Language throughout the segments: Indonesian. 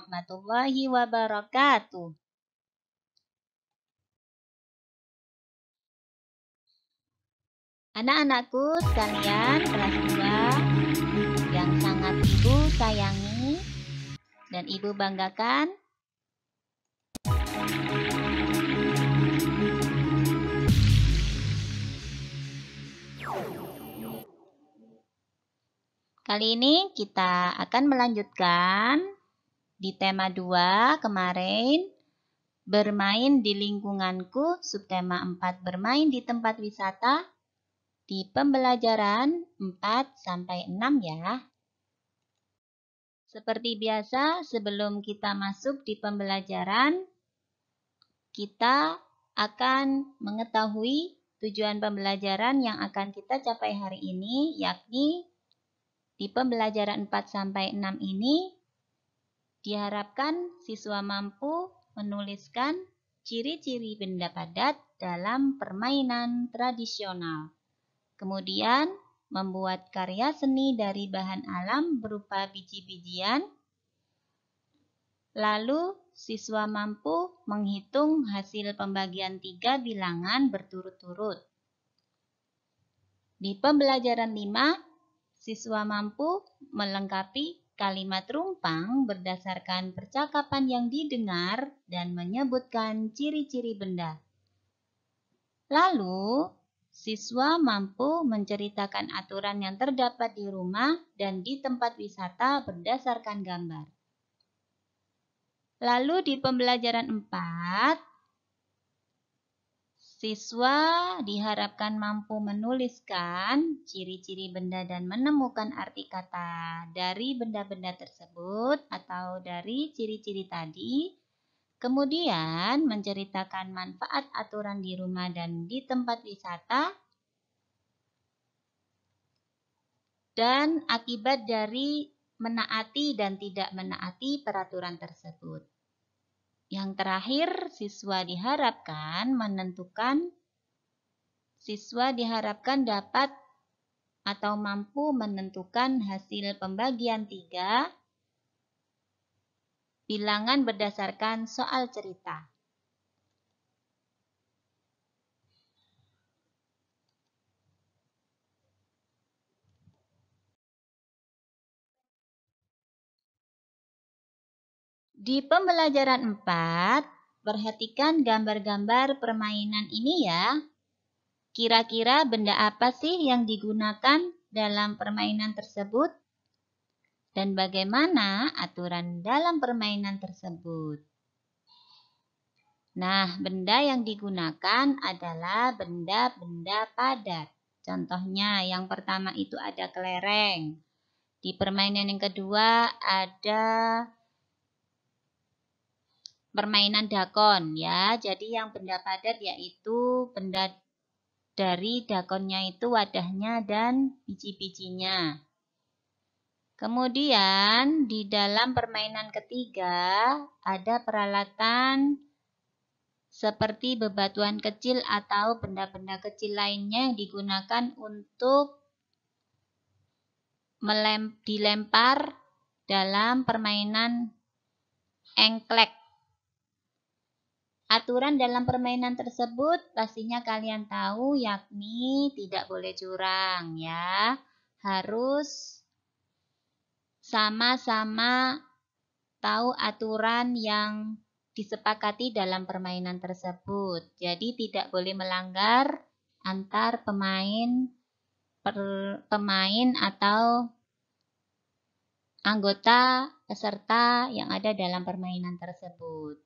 warahmatullahi wabarakatuh. Anak-anakku sekalian kelas 2 yang sangat ibu sayangi dan ibu banggakan. Kali ini kita akan melanjutkan di tema 2 kemarin, bermain di lingkunganku, subtema 4 bermain di tempat wisata, di pembelajaran 4-6 ya. Seperti biasa, sebelum kita masuk di pembelajaran, kita akan mengetahui tujuan pembelajaran yang akan kita capai hari ini, yakni di pembelajaran 4-6 ini Diharapkan siswa mampu menuliskan ciri-ciri benda padat dalam permainan tradisional. Kemudian, membuat karya seni dari bahan alam berupa biji-bijian. Lalu, siswa mampu menghitung hasil pembagian tiga bilangan berturut-turut. Di pembelajaran 5, siswa mampu melengkapi kalimat rumpang berdasarkan percakapan yang didengar dan menyebutkan ciri-ciri benda. Lalu, siswa mampu menceritakan aturan yang terdapat di rumah dan di tempat wisata berdasarkan gambar. Lalu di pembelajaran 4, Siswa diharapkan mampu menuliskan ciri-ciri benda dan menemukan arti kata dari benda-benda tersebut atau dari ciri-ciri tadi. Kemudian menceritakan manfaat aturan di rumah dan di tempat wisata dan akibat dari menaati dan tidak menaati peraturan tersebut. Yang terakhir, siswa diharapkan menentukan siswa diharapkan dapat atau mampu menentukan hasil pembagian tiga bilangan berdasarkan soal cerita. Di pembelajaran 4, perhatikan gambar-gambar permainan ini ya. Kira-kira benda apa sih yang digunakan dalam permainan tersebut? Dan bagaimana aturan dalam permainan tersebut? Nah, benda yang digunakan adalah benda-benda padat. Contohnya yang pertama itu ada kelereng. Di permainan yang kedua ada permainan dakon ya. Jadi yang benda padat yaitu benda dari dakonnya itu wadahnya dan biji-bijinya. Kemudian di dalam permainan ketiga ada peralatan seperti bebatuan kecil atau benda-benda kecil lainnya yang digunakan untuk melem dilempar dalam permainan engklek Aturan dalam permainan tersebut pastinya kalian tahu yakni tidak boleh curang ya. Harus sama-sama tahu aturan yang disepakati dalam permainan tersebut. Jadi tidak boleh melanggar antar pemain per, pemain atau anggota peserta yang ada dalam permainan tersebut.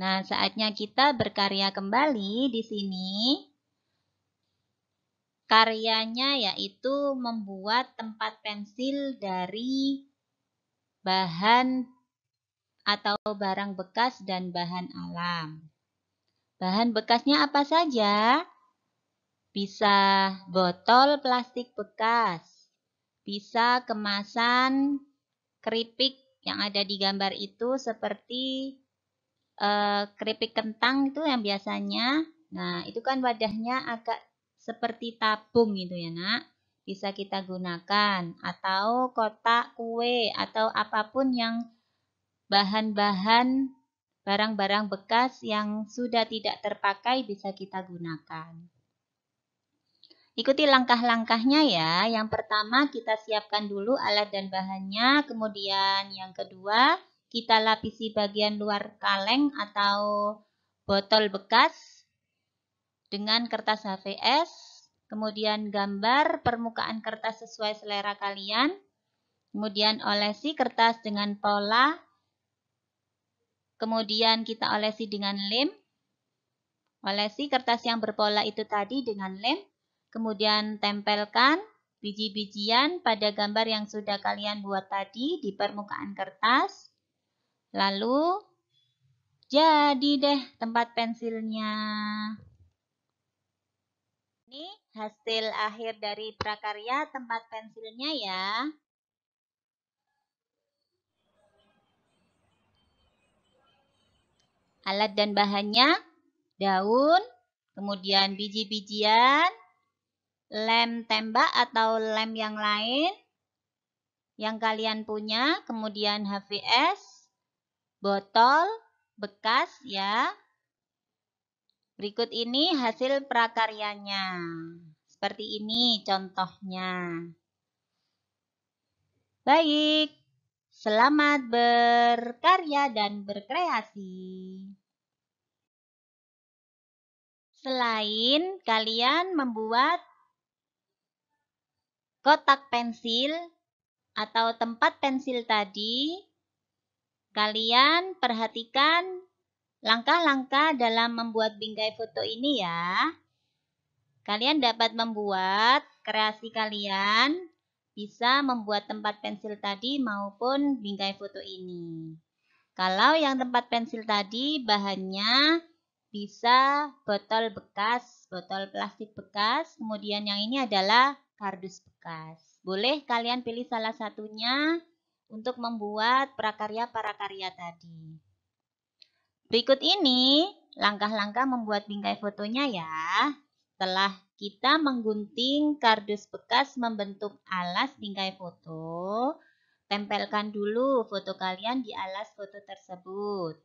Nah, saatnya kita berkarya kembali di sini. Karyanya yaitu membuat tempat pensil dari bahan atau barang bekas dan bahan alam. Bahan bekasnya apa saja? Bisa botol plastik bekas, bisa kemasan keripik yang ada di gambar itu seperti e, keripik kentang itu yang biasanya, nah itu kan wadahnya agak seperti tabung gitu ya nak. Bisa kita gunakan atau kotak kue atau apapun yang bahan-bahan barang-barang bekas yang sudah tidak terpakai bisa kita gunakan. Ikuti langkah-langkahnya ya. Yang pertama kita siapkan dulu alat dan bahannya, kemudian yang kedua kita lapisi bagian luar kaleng atau botol bekas dengan kertas HVS, kemudian gambar permukaan kertas sesuai selera kalian, kemudian olesi kertas dengan pola, kemudian kita olesi dengan lem, olesi kertas yang berpola itu tadi dengan lem, kemudian tempelkan biji-bijian pada gambar yang sudah kalian buat tadi di permukaan kertas, Lalu jadi deh tempat pensilnya. Ini hasil akhir dari prakarya tempat pensilnya ya. Alat dan bahannya daun, kemudian biji-bijian, lem tembak atau lem yang lain yang kalian punya, kemudian HVS, botol bekas ya. Berikut ini hasil prakaryanya. Seperti ini contohnya. Baik, selamat berkarya dan berkreasi. Selain kalian membuat kotak pensil atau tempat pensil tadi, Kalian perhatikan langkah-langkah dalam membuat bingkai foto ini ya. Kalian dapat membuat kreasi kalian bisa membuat tempat pensil tadi maupun bingkai foto ini. Kalau yang tempat pensil tadi bahannya bisa botol bekas, botol plastik bekas, kemudian yang ini adalah kardus bekas. Boleh kalian pilih salah satunya untuk membuat prakarya-prakarya tadi. Berikut ini langkah-langkah membuat bingkai fotonya ya. Setelah kita menggunting kardus bekas membentuk alas bingkai foto, tempelkan dulu foto kalian di alas foto tersebut.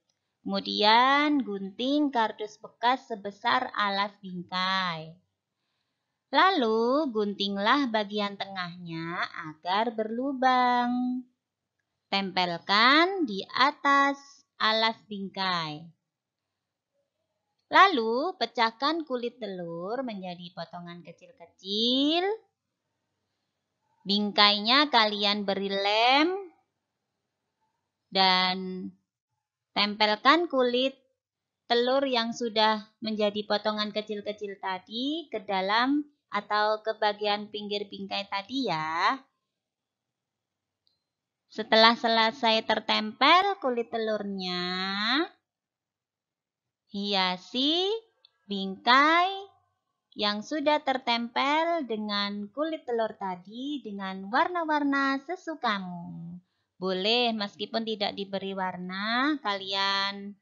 Kemudian gunting kardus bekas sebesar alas bingkai. Lalu guntinglah bagian tengahnya agar berlubang. Tempelkan di atas alas bingkai. Lalu, pecahkan kulit telur menjadi potongan kecil-kecil. Bingkainya kalian beri lem dan tempelkan kulit telur yang sudah menjadi potongan kecil-kecil tadi ke dalam atau ke bagian pinggir bingkai tadi ya. Setelah selesai tertempel kulit telurnya, hiasi bingkai yang sudah tertempel dengan kulit telur tadi dengan warna-warna sesukamu. Boleh meskipun tidak diberi warna, kalian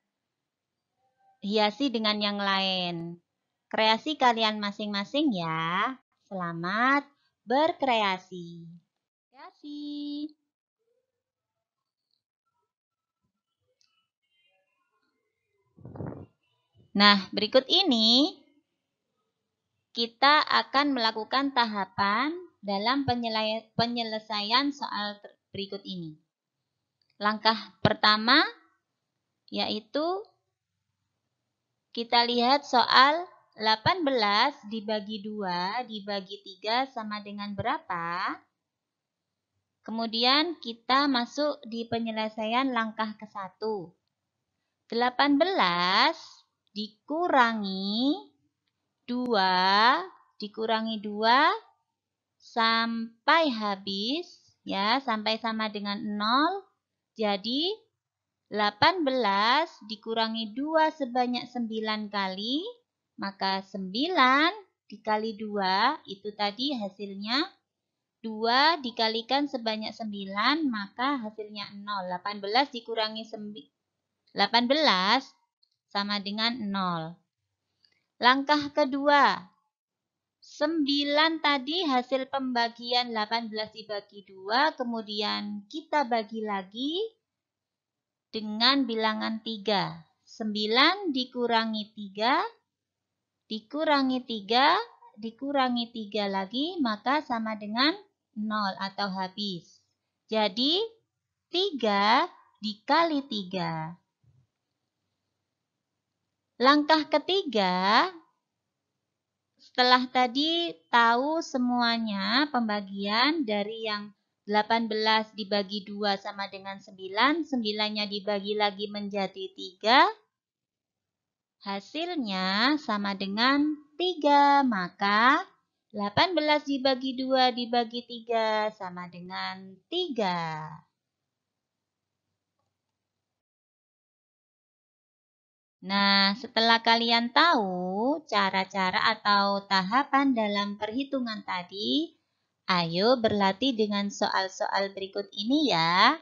hiasi dengan yang lain. Kreasi kalian masing-masing ya. Selamat berkreasi. kasih. Nah, berikut ini kita akan melakukan tahapan dalam penyelesaian soal berikut ini. Langkah pertama yaitu kita lihat soal 18 dibagi 2 dibagi 3 sama dengan berapa? Kemudian kita masuk di penyelesaian langkah ke-1. 18 dikurangi 2 dikurangi 2 sampai habis ya sampai sama dengan 0 jadi 18 dikurangi 2 sebanyak 9 kali maka 9 dikali 2 itu tadi hasilnya 2 dikalikan sebanyak 9 maka hasilnya 0 18 dikurangi 9 18 sama dengan 0. Langkah kedua, 9 tadi hasil pembagian 18 dibagi 2, kemudian kita bagi lagi dengan bilangan 3. 9 dikurangi 3, dikurangi 3, dikurangi 3 lagi, maka sama dengan 0 atau habis. Jadi, 3 dikali 3. Langkah ketiga, setelah tadi tahu semuanya pembagian dari yang 18 dibagi 2 sama dengan 9, 9-nya dibagi lagi menjadi 3, hasilnya sama dengan 3, maka 18 dibagi 2 dibagi 3 sama dengan 3. Nah, setelah kalian tahu cara-cara atau tahapan dalam perhitungan tadi, ayo berlatih dengan soal-soal berikut ini ya.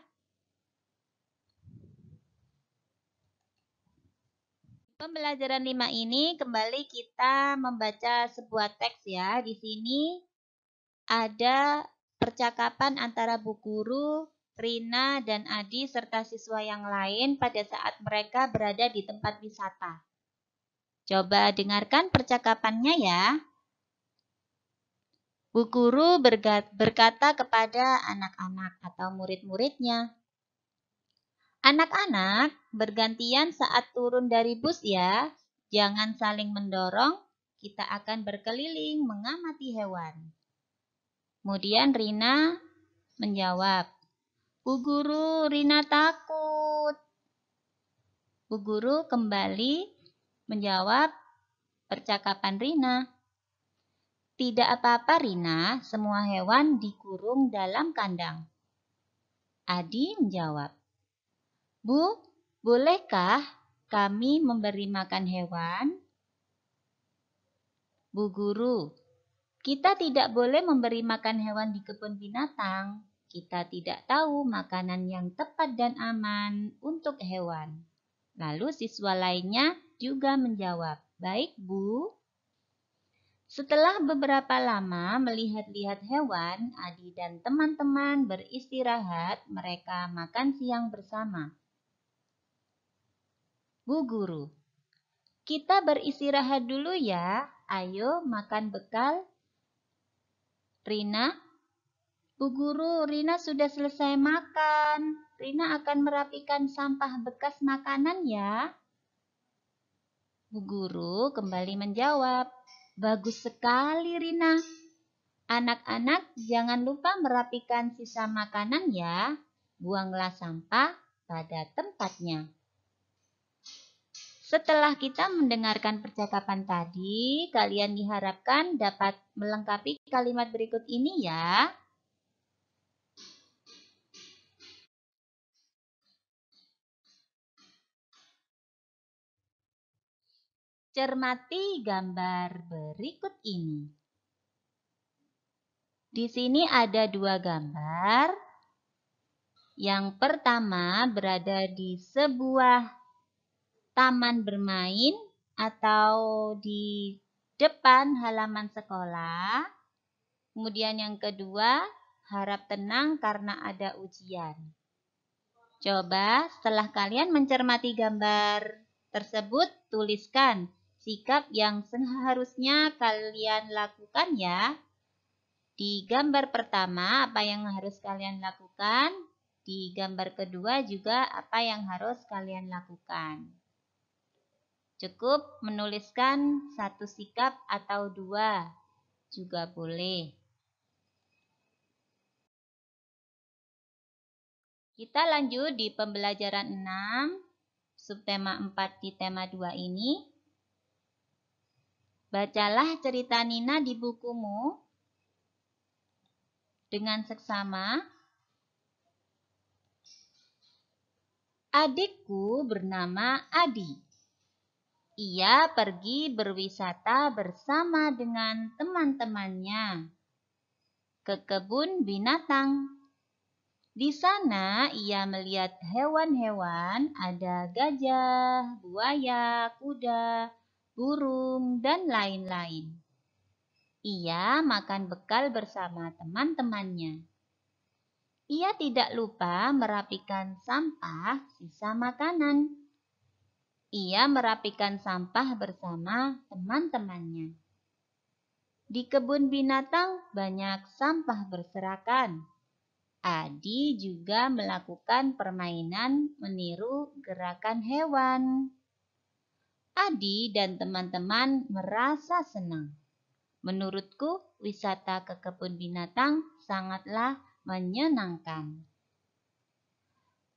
Pembelajaran 5 ini kembali kita membaca sebuah teks ya. Di sini ada percakapan antara bu guru Rina dan Adi serta siswa yang lain pada saat mereka berada di tempat wisata. Coba dengarkan percakapannya ya. Bu Guru berkata kepada anak-anak atau murid-muridnya, Anak-anak, bergantian saat turun dari bus ya. Jangan saling mendorong, kita akan berkeliling mengamati hewan. Kemudian Rina menjawab, Bu Guru, Rina takut. Bu Guru kembali menjawab percakapan Rina. Tidak apa-apa Rina, semua hewan dikurung dalam kandang. Adi menjawab, Bu, bolehkah kami memberi makan hewan? Bu Guru, kita tidak boleh memberi makan hewan di kebun binatang. Kita tidak tahu makanan yang tepat dan aman untuk hewan. Lalu siswa lainnya juga menjawab, baik Bu. Setelah beberapa lama melihat-lihat hewan, Adi dan teman-teman beristirahat, mereka makan siang bersama. Bu Guru, kita beristirahat dulu ya, ayo makan bekal. Rina Bu Guru, Rina sudah selesai makan. Rina akan merapikan sampah bekas makanan ya. Bu Guru kembali menjawab, Bagus sekali Rina. Anak-anak jangan lupa merapikan sisa makanan ya. Buanglah sampah pada tempatnya. Setelah kita mendengarkan percakapan tadi, kalian diharapkan dapat melengkapi kalimat berikut ini ya. Cermati gambar berikut ini. Di sini ada dua gambar. Yang pertama berada di sebuah taman bermain atau di depan halaman sekolah. Kemudian yang kedua, harap tenang karena ada ujian. Coba setelah kalian mencermati gambar tersebut, tuliskan sikap yang seharusnya kalian lakukan ya. Di gambar pertama apa yang harus kalian lakukan, di gambar kedua juga apa yang harus kalian lakukan. Cukup menuliskan satu sikap atau dua juga boleh. Kita lanjut di pembelajaran 6, subtema 4 di tema 2 ini. Bacalah cerita Nina di bukumu dengan seksama. Adikku bernama Adi. Ia pergi berwisata bersama dengan teman-temannya ke kebun binatang. Di sana ia melihat hewan-hewan, ada gajah, buaya, kuda, burung, dan lain-lain. Ia makan bekal bersama teman-temannya. Ia tidak lupa merapikan sampah sisa makanan. Ia merapikan sampah bersama teman-temannya. Di kebun binatang banyak sampah berserakan. Adi juga melakukan permainan meniru gerakan hewan. Adi dan teman-teman merasa senang. Menurutku, wisata ke kebun binatang sangatlah menyenangkan.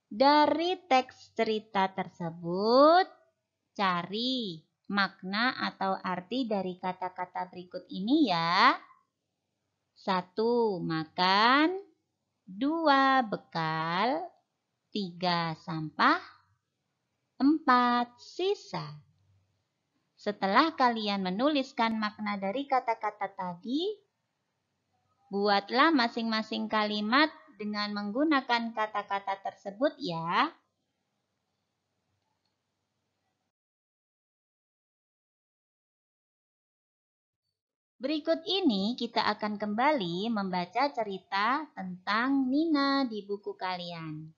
Dari teks cerita tersebut, cari makna atau arti dari kata-kata berikut ini ya. Satu, makan. Dua, bekal. Tiga, sampah. Empat, sisa. Setelah kalian menuliskan makna dari kata-kata tadi, buatlah masing-masing kalimat dengan menggunakan kata-kata tersebut ya. Berikut ini kita akan kembali membaca cerita tentang Nina di buku kalian.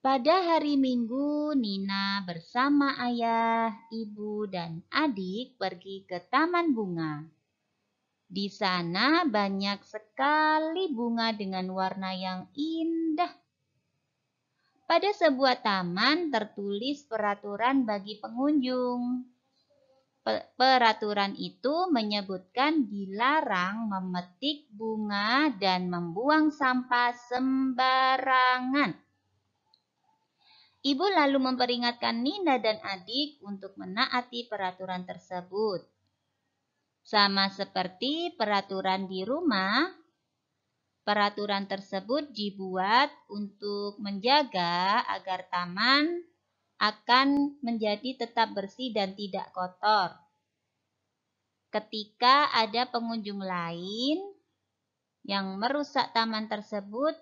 Pada hari Minggu, Nina bersama ayah, ibu, dan adik pergi ke taman bunga. Di sana banyak sekali bunga dengan warna yang indah. Pada sebuah taman tertulis peraturan bagi pengunjung. Peraturan itu menyebutkan dilarang memetik bunga dan membuang sampah sembarangan. Ibu lalu memperingatkan Nina dan adik untuk menaati peraturan tersebut. Sama seperti peraturan di rumah, peraturan tersebut dibuat untuk menjaga agar taman akan menjadi tetap bersih dan tidak kotor. Ketika ada pengunjung lain yang merusak taman tersebut,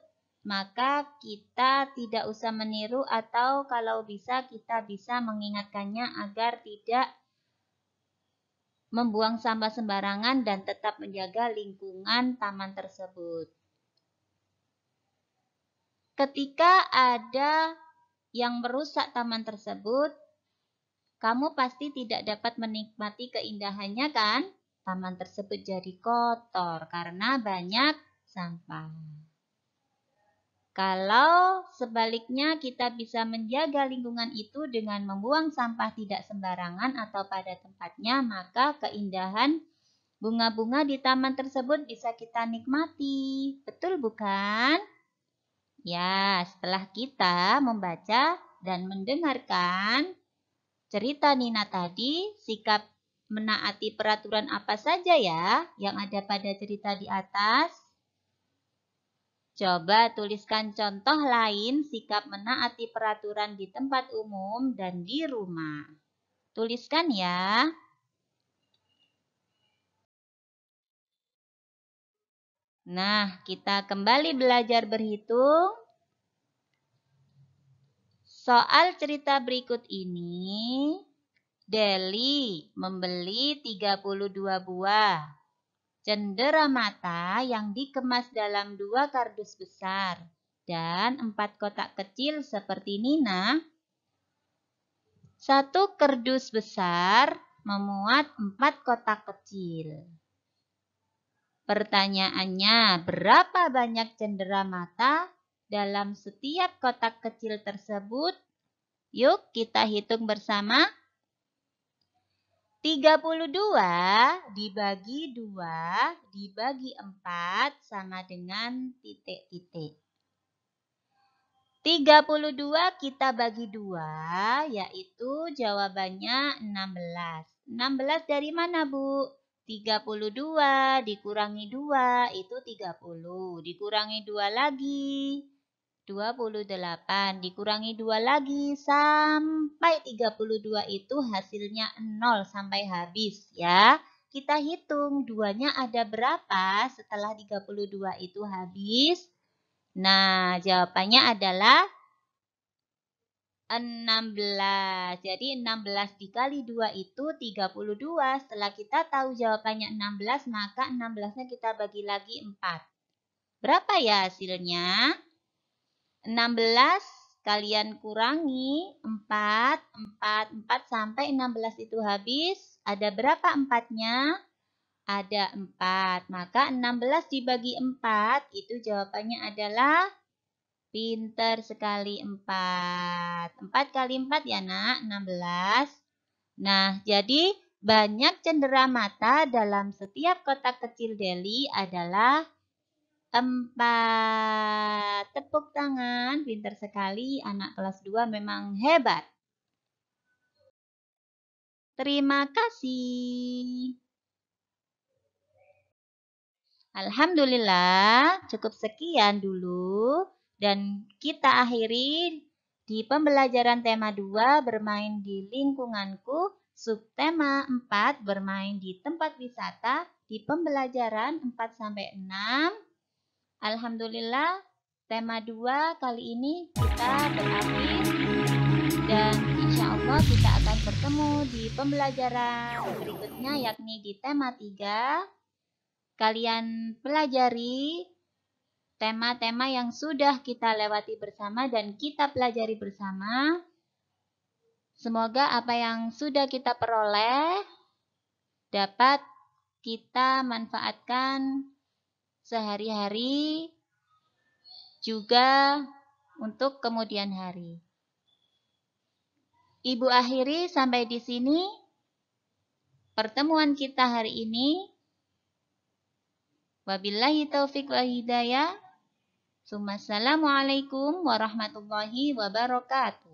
maka kita tidak usah meniru atau kalau bisa kita bisa mengingatkannya agar tidak membuang sampah sembarangan dan tetap menjaga lingkungan taman tersebut. Ketika ada yang merusak taman tersebut, kamu pasti tidak dapat menikmati keindahannya kan? Taman tersebut jadi kotor karena banyak sampah. Kalau sebaliknya kita bisa menjaga lingkungan itu dengan membuang sampah tidak sembarangan atau pada tempatnya, maka keindahan bunga-bunga di taman tersebut bisa kita nikmati. Betul bukan? Ya, setelah kita membaca dan mendengarkan cerita Nina tadi, sikap menaati peraturan apa saja ya yang ada pada cerita di atas? Coba tuliskan contoh lain sikap menaati peraturan di tempat umum dan di rumah. Tuliskan ya. Nah, kita kembali belajar berhitung. Soal cerita berikut ini, Deli membeli 32 buah Cendera mata yang dikemas dalam dua kardus besar dan empat kotak kecil seperti Nina. Satu kardus besar memuat empat kotak kecil. Pertanyaannya, berapa banyak cendera mata dalam setiap kotak kecil tersebut? Yuk kita hitung bersama. 32 dibagi 2 dibagi 4 sama dengan titik-titik. 32 kita bagi 2 yaitu jawabannya 16. 16 dari mana Bu? 32 dikurangi 2 itu 30. Dikurangi 2 lagi 28 dikurangi 2 lagi sampai 32 itu hasilnya 0 sampai habis ya. Kita hitung duanya ada berapa setelah 32 itu habis. Nah jawabannya adalah 16. Jadi 16 dikali 2 itu 32. Setelah kita tahu jawabannya 16 maka 16-nya kita bagi lagi 4. Berapa ya hasilnya? 16 kalian kurangi 4, 4, 4 sampai 16 itu habis. Ada berapa empatnya? Ada 4. Maka 16 dibagi 4 itu jawabannya adalah pinter sekali 4. 4 kali 4 ya nak, 16. Nah, jadi banyak cendera mata dalam setiap kotak kecil Delhi adalah Empat. Tepuk tangan. pintar sekali. Anak kelas 2 memang hebat. Terima kasih. Alhamdulillah, cukup sekian dulu. Dan kita akhiri di pembelajaran tema 2 bermain di lingkunganku, subtema 4 bermain di tempat wisata, di pembelajaran 4-6 Alhamdulillah tema 2 kali ini kita berakhir dan insya Allah kita akan bertemu di pembelajaran berikutnya yakni di tema 3 kalian pelajari tema-tema yang sudah kita lewati bersama dan kita pelajari bersama semoga apa yang sudah kita peroleh dapat kita manfaatkan sehari-hari juga untuk kemudian hari. Ibu akhiri sampai di sini pertemuan kita hari ini. Wabillahi taufik wa hidayah. Assalamualaikum warahmatullahi wabarakatuh.